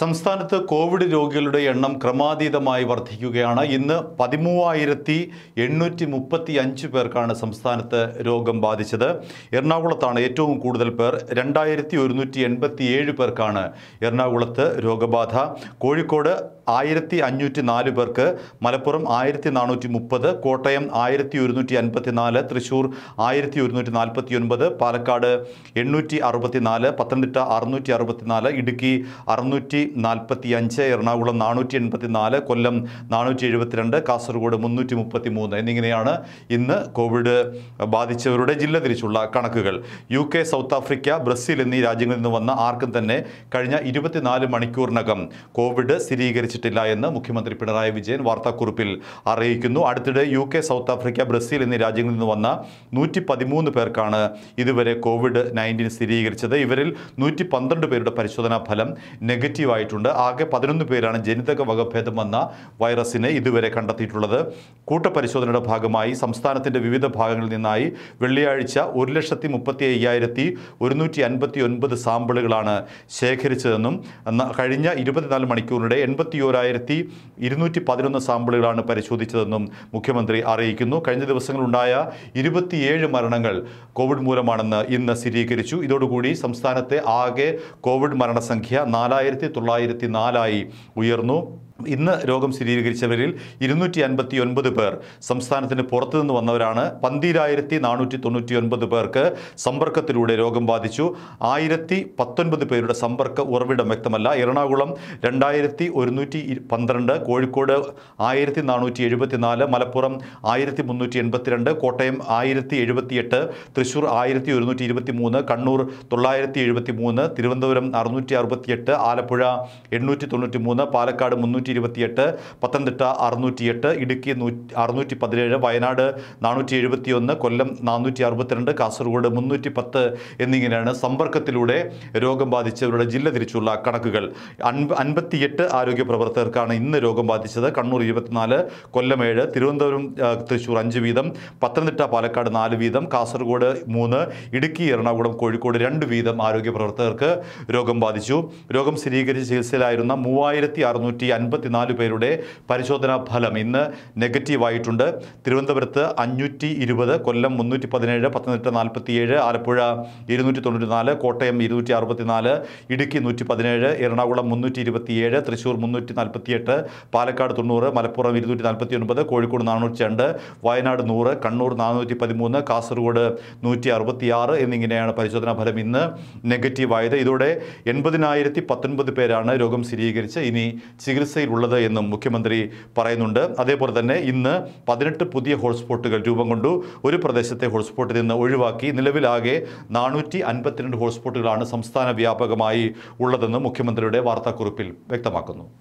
സംസ്ഥാനത്ത് കോവിഡ് രോഗികളുടെ എണ്ണം ക്രമാതീതമായി വർദ്ധിക്കുകയാണ് ഇന്ന് പതിമൂവായിരത്തി എണ്ണൂറ്റി മുപ്പത്തി അഞ്ച് പേർക്കാണ് സംസ്ഥാനത്ത് രോഗം ബാധിച്ചത് എറണാകുളത്താണ് ഏറ്റവും കൂടുതൽ പേർ രണ്ടായിരത്തി ഒരുന്നൂറ്റി എൺപത്തി ഏഴ് പേർക്കാണ് എറണാകുളത്ത് രോഗബാധ കോഴിക്കോട് ആയിരത്തി അഞ്ഞൂറ്റി നാല് പേർക്ക് മലപ്പുറം ആയിരത്തി നാനൂറ്റി മുപ്പത് കോട്ടയം ആയിരത്തി ഒരുന്നൂറ്റി അൻപത്തി നാല് തൃശ്ശൂർ ആയിരത്തി ഒരുന്നൂറ്റി നാൽപ്പത്തി ഒൻപത് പാലക്കാട് എണ്ണൂറ്റി അറുപത്തി നാല് പത്തനംതിട്ട അറുന്നൂറ്റി അറുപത്തി നാല് ഇടുക്കി അറുന്നൂറ്റി നാൽപ്പത്തി അഞ്ച് എറണാകുളം നാനൂറ്റി എൺപത്തി നാല് കൊല്ലം നാനൂറ്റി എഴുപത്തി രണ്ട് കാസർഗോഡ് മുന്നൂറ്റി മുപ്പത്തി മൂന്ന് എന്നിങ്ങനെയാണ് ഇന്ന് കോവിഡ് ബാധിച്ചവരുടെ ജില്ല തിരിച്ചുള്ള കണക്കുകൾ U K South Africa Brazil എന്നീ രാജ്യങ്ങളിൽ നിന്ന് വന്ന ആർക്കും തന്നെ കഴിഞ്ഞ ഇരുപത്തിനാല് മണിക്കൂറിനകം കോവിഡ് സ്ഥിരീകരിച്ചു അറിയിച്ചിട്ടില്ല എന്ന് മുഖ്യമന്ത്രി പിണറായി വിജയൻ വാർത്താക്കുറിപ്പിൽ അറിയിക്കുന്നു അടുത്തിടെ U K South Africa Brazil എന്നീ രാജ്യങ്ങളിൽ നിന്ന് വന്ന നൂറ്റി പതിമൂന്ന് പേർക്കാണ് ഇതുവരെ കോവിഡ് നയൻറ്റീൻ സ്ഥിരീകരിച്ചത് ഇവരിൽ നൂറ്റി പന്ത്രണ്ട് പേരുടെ പരിശോധനാ ഫലം നെഗറ്റീവായിട്ടുണ്ട് ആകെ പതിനൊന്ന് പേരാണ് ജനിതക വകഭേദം വന്ന വൈറസിനെ ഇതുവരെ കണ്ടെത്തിയിട്ടുള്ളത് കൂട്ടപരിശോധനയുടെ ഭാഗമായി സംസ്ഥാനത്തിൻ്റെ വിവിധ ഭാഗങ്ങളിൽ നിന്നായി വെള്ളിയാഴ്ച ഒരു ലക്ഷത്തി മുപ്പത്തി അയ്യായിരത്തി ഒരുന്നൂറ്റി അൻപത്തി ഒൻപത് സാമ്പിളുകളാണ് ശേഖരിച്ചതെന്നും കഴിഞ്ഞ ഇരുപത്തിനാല് മണിക്കൂറിനിടെ എൺപത്തി ഇരുപത്തിയോരായിരത്തി ഇരുന്നൂറ്റി പതിനൊന്ന് സാമ്പിളുകളാണ് പരിശോധിച്ചതെന്നും മുഖ്യമന്ത്രി അറിയിക്കുന്നു കഴിഞ്ഞ ദിവസങ്ങളുണ്ടായ ഇരുപത്തിയേഴ് മരണങ്ങൾ കോവിഡ് മൂലമാണെന്ന് ഇന്ന് സ്ഥിരീകരിച്ചു ഇതോടുകൂടി സംസ്ഥാനത്തെ ആകെ കോവിഡ് മരണസംഖ്യ നാലായിരത്തി തൊള്ളായിരത്തി നാലായി ഉയർന്നു ഇന്ന് രോഗം സ്ഥിരീകരിച്ചവരിൽ ഇരുന്നൂറ്റി അൻപത്തി ഒൻപത് പേർ സംസ്ഥാനത്തിന് പുറത്തുനിന്ന് വന്നവരാണ് പന്തിരായിരത്തി നാനൂറ്റി തൊണ്ണൂറ്റി ഒൻപത് പേർക്ക് സമ്പർക്കത്തിലൂടെ രോഗം ബാധിച്ചു ആയിരത്തി പത്തൊൻപത് പേരുടെ സമ്പർക്ക ഉറവിടം വ്യക്തമല്ല എറണാകുളം രണ്ടായിരത്തി ഒരുന്നൂറ്റി പന്ത്രണ്ട് കോഴിക്കോട് ആയിരത്തി നാനൂറ്റി എഴുപത്തി നാല് മലപ്പുറം ആയിരത്തി മുന്നൂറ്റി എൺപത്തിരണ്ട് കോട്ടയം ആയിരത്തി എഴുപത്തിയെട്ട് തൃശ്ശൂർ ആയിരത്തി ഒരുന്നൂറ്റി ഇരുപത്തി മൂന്ന് കണ്ണൂർ തൊള്ളായിരത്തി എഴുപത്തി മൂന്ന് തിരുവനന്തപുരം അറുന്നൂറ്റി അറുപത്തിയെട്ട് ആലപ്പുഴ എണ്ണൂറ്റി തൊണ്ണൂറ്റി മൂന്ന് പാലക്കാട് മുന്നൂറ്റി എഴുന്നൂറ്റി ഇരുപത്തിയെട്ട് പത്തനംതിട്ട അറുന്നൂറ്റി എട്ട് ഇടുക്കി അറുന്നൂറ്റി പതിനേഴ് വയനാട് നാനൂറ്റി എഴുപത്തി ഒന്ന് കൊല്ലം നാനൂറ്റി അറുപത്തിരണ്ട് കാസർഗോഡ് മുന്നൂറ്റി പത്ത് എന്നിങ്ങനെയാണ് സമ്പർക്കത്തിലൂടെ രോഗം ബാധിച്ചവരുടെ ജില്ല തിരിച്ചുള്ള കണക്കുകൾ അൻപത്തിയെട്ട് ആരോഗ്യ പ്രവർത്തകർക്കാണ് ഇന്ന് രോഗം ബാധിച്ചത് കണ്ണൂർ ഇരുപത്തിനാല് കൊല്ലം ഏഴ് തിരുവനന്തപുരം തൃശ്ശൂർ അഞ്ച് വീതം പത്തനംതിട്ട പാലക്കാട് നാല് വീതം കാസർഗോഡ് മൂന്ന് ഇടുക്കി എറണാകുളം കോഴിക്കോട് രണ്ട് വീതം ആരോഗ്യ പ്രവർത്തകർക്ക് രോഗം ബാധിച്ചു രോഗം സ്ഥിരീകരിച്ച് ചികിത്സയിലായിരുന്ന മൂവായിരത്തി അൻപത്തിനാല് പേരുടെ പരിശോധനാ ഫലം ഇന്ന് നെഗറ്റീവായിട്ടുണ്ട് തിരുവനന്തപുരത്ത് അഞ്ഞൂറ്റി ഇരുപത് കൊല്ലം മുന്നൂറ്റി പതിനേഴ് പത്തനംതിട്ട നാൽപ്പത്തിയേഴ് ആലപ്പുഴ ഇരുന്നൂറ്റി തൊണ്ണൂറ്റി നാല് കോട്ടയം ഇരുന്നൂറ്റി അറുപത്തിനാല് ഇടുക്കി നൂറ്റി പതിനേഴ് എറണാകുളം മുന്നൂറ്റി ഇരുപത്തിയേഴ് തൃശ്ശൂർ മുന്നൂറ്റി നാൽപ്പത്തിയെട്ട് പാലക്കാട് തൊണ്ണൂറ് മലപ്പുറം ഇരുന്നൂറ്റി നാൽപ്പത്തി ഒൻപത് കോഴിക്കോട് നാനൂറ്റി രണ്ട് വയനാട് നൂറ് കണ്ണൂർ നാനൂറ്റി പതിമൂന്ന് കാസർഗോഡ് നൂറ്റി അറുപത്തിയാറ് എന്നിങ്ങനെയാണ് പരിശോധനാ ഫലം ഇന്ന് നെഗറ്റീവായത് ഇതോടെ എൺപതിനായിരത്തി പത്തൊൻപത് പേരാണ് രോഗം സ്ഥിരീകരിച്ച് ഇനി ചികിത്സയിൽ അവസ്ഥയിലുള്ളത് എന്നും മുഖ്യമന്ത്രി പറയുന്നുണ്ട് അതേപോലെ തന്നെ ഇന്ന് പതിനെട്ട് പുതിയ ഹോട്ട്സ്പോട്ടുകൾ രൂപം കൊണ്ടു ഒരു പ്രദേശത്തെ ഹോട്ട്സ്പോട്ടിൽ നിന്ന് ഒഴിവാക്കി നിലവിലാകെ നാനൂറ്റി അൻപത്തിരണ്ട് ഹോട്ട്സ്പോട്ടുകളാണ് സംസ്ഥാന വ്യാപകമായി ഉള്ളതെന്ന് മുഖ്യമന്ത്രിയുടെ വാർത്താക്കുറിപ്പിൽ വ്യക്തമാക്കുന്നു